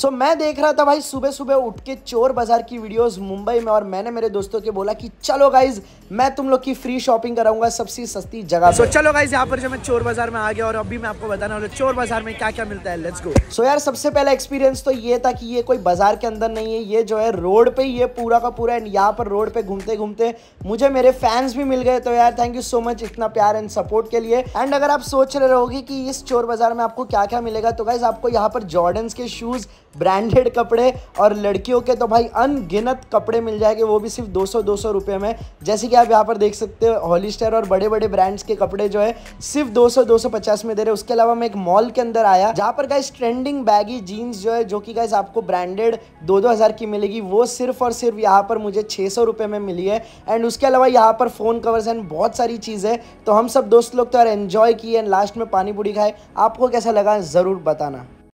सो so, मैं देख रहा था भाई सुबह सुबह उठ के चोर बाजार की वीडियोस मुंबई में और मैंने मेरे दोस्तों के बोला कि चलो गाइज मैं तुम लोग की फ्री शॉपिंग कराऊंगा सबसे सस्ती जगह सो so, चलो गाइज यहाँ पर जो मैं चोर बाजार में आ गया और अभी मैं आपको बताने वाला चोर बाजार में क्या क्या मिलता है लेट्स गो सो so, यार सबसे पहला एक्सपीरियंस तो ये था कि ये कोई बाजार के अंदर नहीं है ये जो है रोड पे ये पूरा का पूरा एंड यहाँ पर रोड पे घूमते घूमते मुझे मेरे फैंस भी मिल गए तो यार थैंक यू सो मच इतना प्यार एंड सपोर्ट के लिए एंड अगर आप सोच रहे होगी कि इस चोर बाजार में आपको क्या क्या मिलेगा तो गाइज आपको यहाँ पर जॉर्डन्स के शूज ब्रांडेड कपड़े और लड़कियों के तो भाई अनगिनत कपड़े मिल जाएंगे वो भी सिर्फ 200 200 रुपए में जैसे कि आप यहाँ पर देख सकते हो हॉलीस्टर और बड़े बड़े ब्रांड्स के कपड़े जो है सिर्फ 200 250 में दे रहे उसके अलावा मैं एक मॉल के अंदर आया जहाँ पर गाइस ट्रेंडिंग बैगी जीन्स जो है जो कि गाइस आपको ब्रांडेड दो दो हज़ार की मिलेगी वो सिर्फ और सिर्फ यहाँ पर मुझे छः सौ रुपये में मिली है एंड उसके अलावा यहाँ पर फ़ोन कवर्स एंड बहुत सारी चीज़ें तो हम सब दोस्त लोग तो यार एन्जॉय किए एंड लास्ट में पानी पूरी खाए आपको कैसा लगा ज़रूर बताना